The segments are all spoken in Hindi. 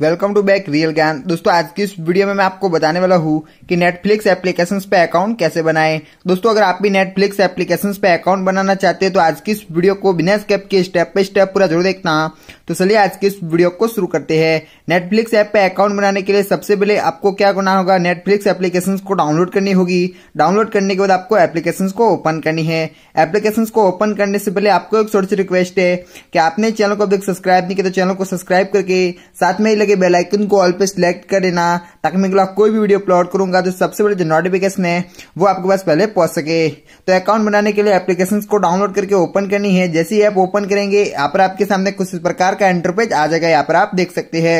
वेलकम टू बैक रियल ज्ञान दोस्तों आज की इस वीडियो में मैं आपको बताने वाला हूँ कि नेटफ्लिक्स एप्लीकेशन पे अकाउंट कैसे बनाएं दोस्तों अगर आप भी Netflix एप्लीकेशन पे अकाउंट बनाना चाहते हैं तो आज की इस वीडियो को बिना स्केप के स्टेप बाय स्टेप पूरा जरूर देखना तो चलिए आज की इस वीडियो को शुरू करते हैं नेटफ्लिक्स ऐप पे अकाउंट बनाने के लिए सबसे पहले आपको क्या करना होगा नेटफ्लिक्स एप्लीकेशन को डाउनलोड करनी होगी डाउनलोड करने के बाद आपको एप्लीकेशन को ओपन करनी है एप्लीकेशन को ओपन करने से पहले आपको एक छोटी सी रिक्वेस्ट है कि आपने चैनल को अभी सब्सक्राइब नहीं किया तो चैनल को सब्सक्राइब करके साथ में लगे बेल आइकन को ऑल पे सिलेक्ट कर देना ताकि मैं अगला कोई भी वीडियो अपलोड करूंगा तो सबसे बड़े जो नोटिफिकेशन है वो आपके पास पहले पहुंच सके तो अकाउंट बनाने के लिए एप्लीकेशन को डाउनलोड करके ओपन करनी है जैसे ही आप ओपन करेंगे यहाँ पर आपके सामने कुछ इस प्रकार का इंटरपेज आ जाएगा यहाँ पर आप देख सकते हैं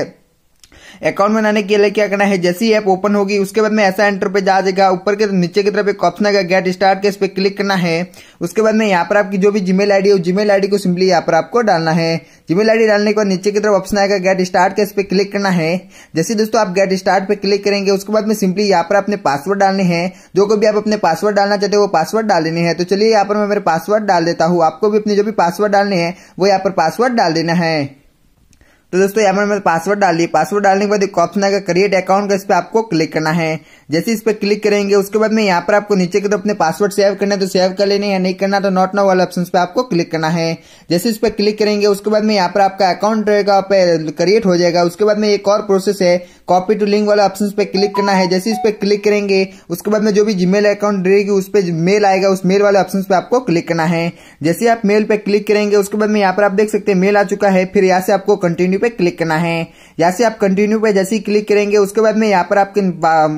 अकाउंट बनाने के लिए क्या करना है जैसे ही ऐप ओपन होगी उसके बाद में ऐसा एंटर पे जा जाएगा ऊपर के नीचे की तरफ एक ऑप्शन आएगा गेट स्टार्ट के इस पर क्लिक करना है उसके बाद में यहाँ पर आपकी जो भी जीमेल आईडी हो जीमेल आईडी को सिंपली यहाँ पर आपको डालना है जीमेल आईडी डालने के बाद नीचे की तरफ ऑप्शन आएगा गेट स्टार्ट के इस पर क्लिक करना है जैसे दोस्तों आप गेट स्टार्ट पे क्लिक करेंगे उसके बाद में सिंपली यहाँ पर अपने पासवर्ड डालने हैं जो को भी आप अपने पासवर्ड डालना चाहते हो वो पासवर्ड डाल लेने हैं तो चलिए यहाँ पर मैं मेरे पासवर्ड डाल देता हूँ आपको भी अपने जो भी पासवर्ड डालने हैं वो यहाँ पर पासवर्ड डाल देना है तो दोस्तों यहाँ पर मैं पासवर्ड डाल दी पासवर्ड डालने के बाद एक ऑप्शन आएगा क्रिएट अकाउंट का इस पर आपको क्लिक करना है जैसे इस पर क्लिक करेंगे उसके बाद में यहाँ पर आपको नीचे की तरफ अपने पासवर्ड सेव करना है तो सेव कर लेने या नहीं करना तो नॉट नो वाले ऑप्शन पे आपको क्लिक करना है जैसे इस पर क्लिक करेंगे उसके बाद में यहाँ पर आपका अकाउंट रहेगा क्रिएट हो जाएगा उसके बाद में एक और प्रोसेस है कॉपी टू लिंक वाला ऑप्शन पे क्लिक करना है जैसे इस पर क्लिक करेंगे उसके बाद में जो भी जीमेल अकाउंट रहेगी उस पर मेल आएगा उस मेल वाले ऑप्शन पे आपको क्लिक करना है जैसे आप मेल पे क्लिक करेंगे उसके बाद में यहाँ पर आप देख सकते हैं मेल आ चुका है फिर यहाँ से आपको कंटिन्यू पे क्लिक करना है यहाँ से आप कंटिन्यू पे जैसे ही क्लिक करेंगे उसके बाद में यहाँ पर आपके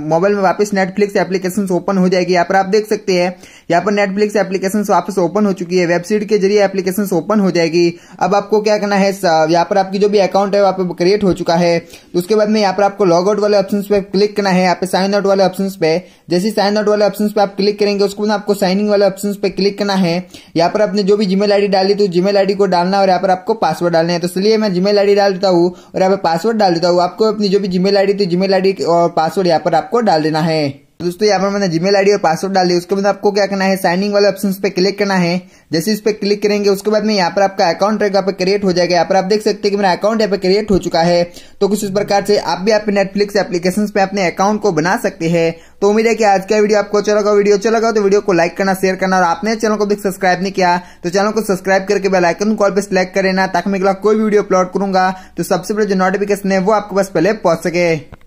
मोबाइल में वापस नेटफ्लिक्स एप्लीकेशन ओपन हो जाएगी यहाँ पर आप देख सकते हैं यहाँ पर नेटफ्लिक्स एप्लीकेशन वापस ओपन हो चुकी है वेबसाइट के जरिए एप्लीकेशन ओपन हो जाएगी अब आपको क्या करना है यहाँ पर आपकी जो भी अकाउंट है वहाँ पर क्रिएट हो चुका है तो उसके बाद में यहाँ पर आपको लॉग आउट वाले ऑप्शन पे क्लिक करना है यहाँ पे साइन आउट वाले ऑप्शन पे जैसे साइन आउट वाले ऑप्शन पे आप क्लिक करेंगे उसके बाद आपको साइनिंग वाले ऑप्शन पे क्लिक करना है यहाँ पर आपने जो भी जीमेल आईडी डाली तो जीमेल आईडी को डालना और यहाँ पर आपको पासवर्ड डालना है तो इसलिए मैं जीमेल आई डाल डाल देता हूँ और यहाँ पे पासवर्ड डाल देता हूँ आपको अपनी जो भी जीमेल आई थी जीमेल आई और पासवर्ड यहाँ पर आपको डाल देना है दोस्तों यहाँ पर मैंने जीमेल आईडी और पासवर्ड डाली उसके बाद आपको क्या करना है साइनिंग वाले ऑप्शन पे क्लिक करना है जैसे इस पे क्लिक करेंगे उसके बाद में यहाँ पर आपका अकाउंट रहेगा पे क्रिएट हो जाएगा यहाँ पर आप देख सकते हैं कि मेरा अकाउंट यहाँ पे क्रिएट हो चुका है तो कुछ इस प्रकार से आप भी अपने नेटफ्लिक्स एप्लीकेशन पे अपने अकाउंट को बना सकते हैं तो उम्मीद है कि आज का वीडियो आपको अच्छा लगा वीडियो अच्छा लगा तो वीडियो को लाइक करना शेयर करना और आपने चैनल को भी सब्सक्राइब नहीं किया तो चैनल को सब्सक्राइब करके बेल आइकन कॉल पर सिलेक्ट करना ताकि मैं कोई वीडियो अपलोड करूंगा तो सबसे पहले जो नोटिफिकेशन है वो आपके पास पहले पहुंच सके